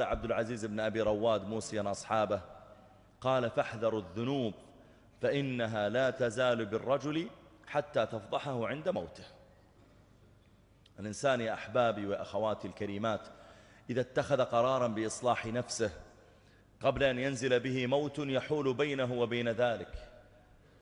قال عبد العزيز بن أبي رواد موسيا أصحابه قال فاحذروا الذنوب فإنها لا تزال بالرجل حتى تفضحه عند موته الإنسان يا أحبابي وأخواتي الكريمات إذا اتخذ قرارا بإصلاح نفسه قبل أن ينزل به موت يحول بينه وبين ذلك